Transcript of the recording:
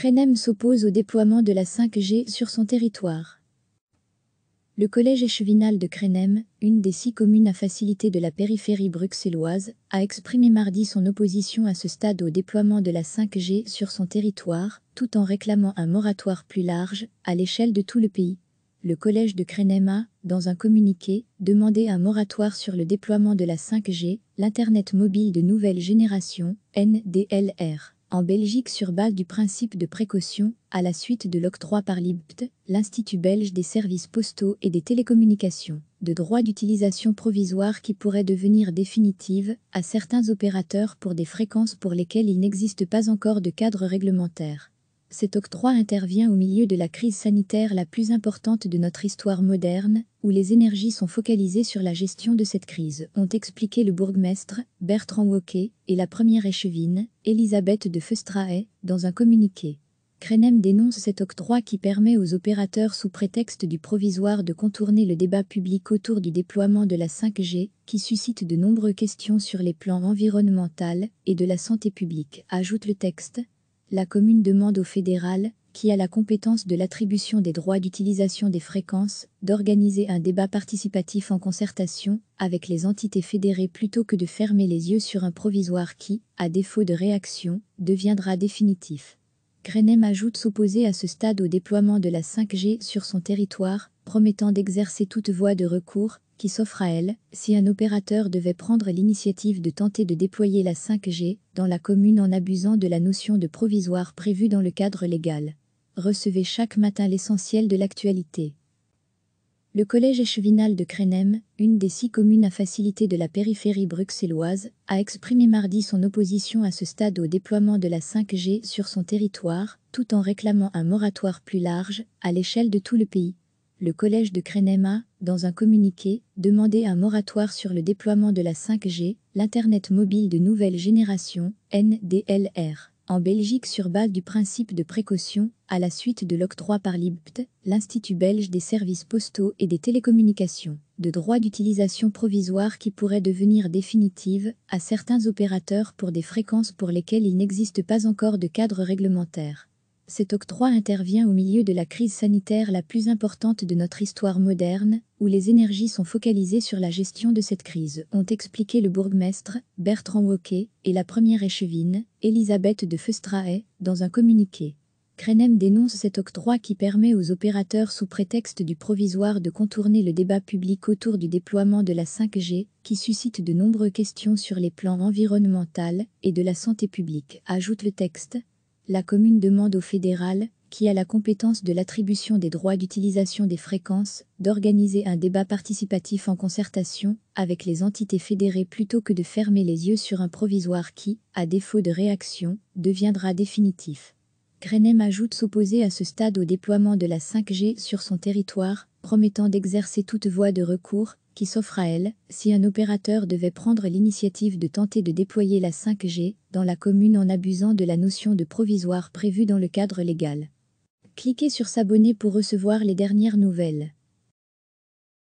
Crenem s'oppose au déploiement de la 5G sur son territoire. Le collège échevinal de Crenem, une des six communes à facilité de la périphérie bruxelloise, a exprimé mardi son opposition à ce stade au déploiement de la 5G sur son territoire, tout en réclamant un moratoire plus large, à l'échelle de tout le pays le collège de krenem a, dans un communiqué, demandé un moratoire sur le déploiement de la 5G, l'Internet mobile de nouvelle génération, NDLR. En Belgique sur base du principe de précaution, à la suite de l'octroi par l'IBT, l'Institut belge des services postaux et des télécommunications, de droits d'utilisation provisoire qui pourraient devenir définitives à certains opérateurs pour des fréquences pour lesquelles il n'existe pas encore de cadre réglementaire. Cet octroi intervient au milieu de la crise sanitaire la plus importante de notre histoire moderne, où les énergies sont focalisées sur la gestion de cette crise, ont expliqué le bourgmestre, Bertrand Wauquiez, et la première échevine, Elisabeth de Feustrae, dans un communiqué. Crenem dénonce cet octroi qui permet aux opérateurs sous prétexte du provisoire de contourner le débat public autour du déploiement de la 5G, qui suscite de nombreuses questions sur les plans environnementaux et de la santé publique, ajoute le texte, la commune demande au fédéral, qui a la compétence de l'attribution des droits d'utilisation des fréquences, d'organiser un débat participatif en concertation avec les entités fédérées plutôt que de fermer les yeux sur un provisoire qui, à défaut de réaction, deviendra définitif. Grenem ajoute s'opposer à ce stade au déploiement de la 5G sur son territoire, promettant d'exercer toute voie de recours qui s'offre à elle si un opérateur devait prendre l'initiative de tenter de déployer la 5G dans la commune en abusant de la notion de provisoire prévue dans le cadre légal. Recevez chaque matin l'essentiel de l'actualité. Le collège échevinal de Crenem, une des six communes à facilité de la périphérie bruxelloise, a exprimé mardi son opposition à ce stade au déploiement de la 5G sur son territoire, tout en réclamant un moratoire plus large, à l'échelle de tout le pays le collège de a, dans un communiqué, demandait un moratoire sur le déploiement de la 5G, l'Internet mobile de nouvelle génération, NDLR, en Belgique sur base du principe de précaution, à la suite de l'octroi par l'IBPT, l'Institut belge des services postaux et des télécommunications, de droits d'utilisation provisoire qui pourraient devenir définitives à certains opérateurs pour des fréquences pour lesquelles il n'existe pas encore de cadre réglementaire cet octroi intervient au milieu de la crise sanitaire la plus importante de notre histoire moderne, où les énergies sont focalisées sur la gestion de cette crise, ont expliqué le bourgmestre, Bertrand Wauquiez, et la première échevine, Elisabeth de Feustrae, dans un communiqué. Crenem dénonce cet octroi qui permet aux opérateurs sous prétexte du provisoire de contourner le débat public autour du déploiement de la 5G, qui suscite de nombreuses questions sur les plans environnementaux et de la santé publique, ajoute le texte, la commune demande au fédéral, qui a la compétence de l'attribution des droits d'utilisation des fréquences, d'organiser un débat participatif en concertation avec les entités fédérées plutôt que de fermer les yeux sur un provisoire qui, à défaut de réaction, deviendra définitif. Grenem ajoute s'opposer à ce stade au déploiement de la 5G sur son territoire, promettant d'exercer toute voie de recours qui s'offre à elle si un opérateur devait prendre l'initiative de tenter de déployer la 5G dans la commune en abusant de la notion de provisoire prévue dans le cadre légal. Cliquez sur S'abonner pour recevoir les dernières nouvelles.